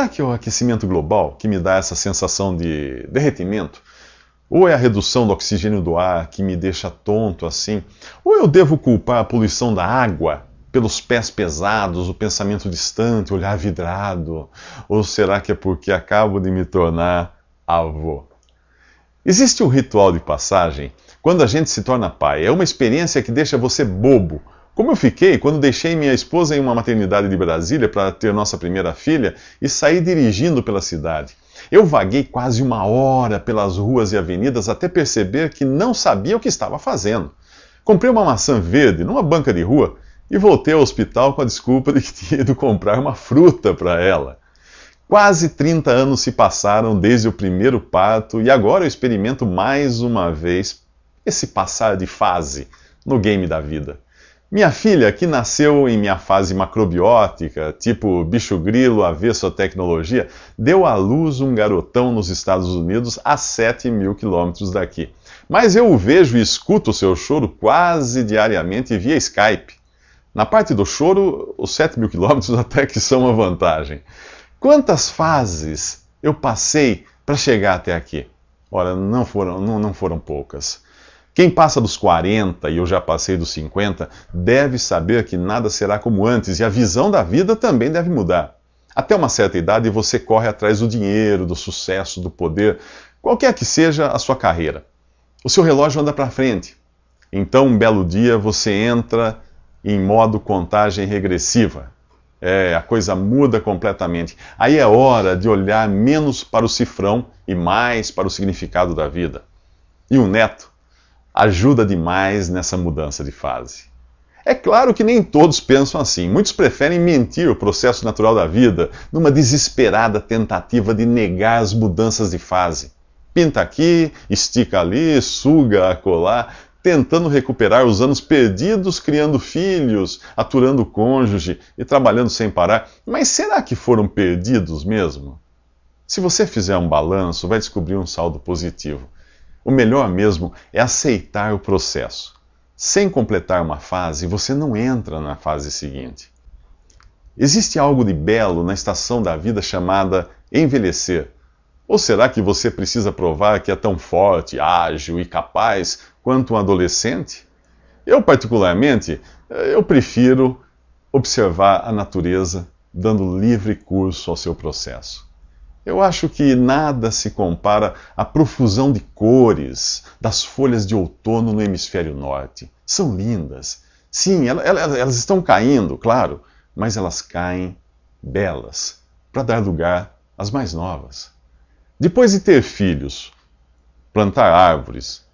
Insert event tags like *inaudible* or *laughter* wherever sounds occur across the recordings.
será que é o aquecimento global que me dá essa sensação de derretimento? Ou é a redução do oxigênio do ar que me deixa tonto assim? Ou eu devo culpar a poluição da água pelos pés pesados, o pensamento distante, o olhar vidrado? Ou será que é porque acabo de me tornar avô? Existe um ritual de passagem quando a gente se torna pai. É uma experiência que deixa você bobo como eu fiquei quando deixei minha esposa em uma maternidade de Brasília para ter nossa primeira filha e saí dirigindo pela cidade. Eu vaguei quase uma hora pelas ruas e avenidas até perceber que não sabia o que estava fazendo. Comprei uma maçã verde numa banca de rua e voltei ao hospital com a desculpa de que tinha ido comprar uma fruta para ela. Quase 30 anos se passaram desde o primeiro parto e agora eu experimento mais uma vez esse passar de fase no game da vida. Minha filha, que nasceu em minha fase macrobiótica, tipo bicho grilo, avesso à tecnologia, deu à luz um garotão nos Estados Unidos a 7 mil quilômetros daqui. Mas eu o vejo e escuto o seu choro quase diariamente via Skype. Na parte do choro, os 7 mil quilômetros *laughs* até que são uma vantagem. Quantas fases eu passei para chegar até aqui? Ora, não foram, não, não foram poucas. Quem passa dos 40, e eu já passei dos 50, deve saber que nada será como antes e a visão da vida também deve mudar. Até uma certa idade você corre atrás do dinheiro, do sucesso, do poder, qualquer que seja a sua carreira. O seu relógio anda para frente. Então, um belo dia, você entra em modo contagem regressiva. É, a coisa muda completamente. Aí é hora de olhar menos para o cifrão e mais para o significado da vida. E o neto? ajuda demais nessa mudança de fase. É claro que nem todos pensam assim. Muitos preferem mentir o processo natural da vida numa desesperada tentativa de negar as mudanças de fase. Pinta aqui, estica ali, suga acolá, tentando recuperar os anos perdidos, criando filhos, aturando o cônjuge e trabalhando sem parar. Mas será que foram perdidos mesmo? Se você fizer um balanço, vai descobrir um saldo positivo. O melhor mesmo é aceitar o processo. Sem completar uma fase, você não entra na fase seguinte. Existe algo de belo na estação da vida chamada envelhecer. Ou será que você precisa provar que é tão forte, ágil e capaz quanto um adolescente? Eu, particularmente, eu prefiro observar a natureza, dando livre curso ao seu processo. Eu acho que nada se compara à profusão de cores das folhas de outono no hemisfério norte. São lindas. Sim, elas estão caindo, claro, mas elas caem belas para dar lugar às mais novas. Depois de ter filhos, plantar árvores,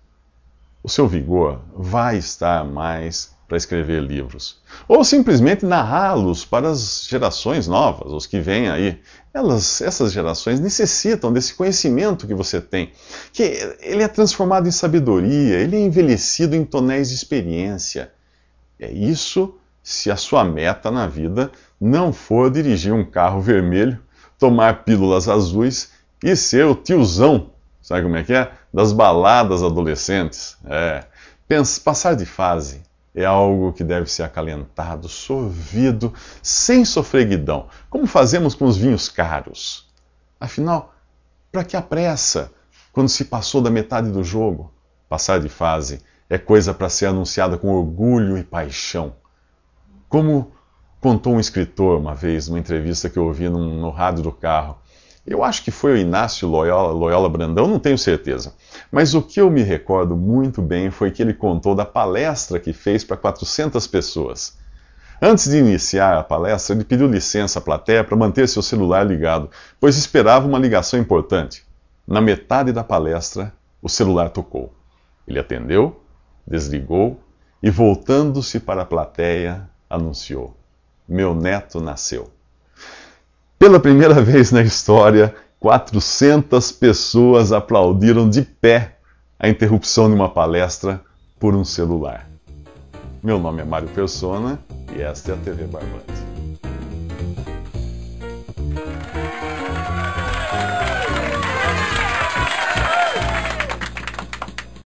o seu vigor vai estar mais para escrever livros. Ou simplesmente narrá-los para as gerações novas, os que vêm aí. Elas, essas gerações necessitam desse conhecimento que você tem, que ele é transformado em sabedoria, ele é envelhecido em tonéis de experiência. É isso se a sua meta na vida não for dirigir um carro vermelho, tomar pílulas azuis e ser o tiozão, sabe como é que é? Das baladas adolescentes. É, passar de fase é algo que deve ser acalentado, sorvido, sem sofreguidão, como fazemos com os vinhos caros. Afinal, para que a pressa quando se passou da metade do jogo? Passar de fase é coisa para ser anunciada com orgulho e paixão. Como contou um escritor uma vez, numa entrevista que eu ouvi num, no rádio do carro, eu acho que foi o Inácio Loyola, Loyola Brandão, não tenho certeza. Mas o que eu me recordo muito bem foi que ele contou da palestra que fez para 400 pessoas. Antes de iniciar a palestra, ele pediu licença à plateia para manter seu celular ligado, pois esperava uma ligação importante. Na metade da palestra, o celular tocou. Ele atendeu, desligou e, voltando-se para a plateia, anunciou: Meu neto nasceu. Pela primeira vez na história, 400 pessoas aplaudiram de pé a interrupção de uma palestra por um celular. Meu nome é Mário Persona e esta é a TV Barbante.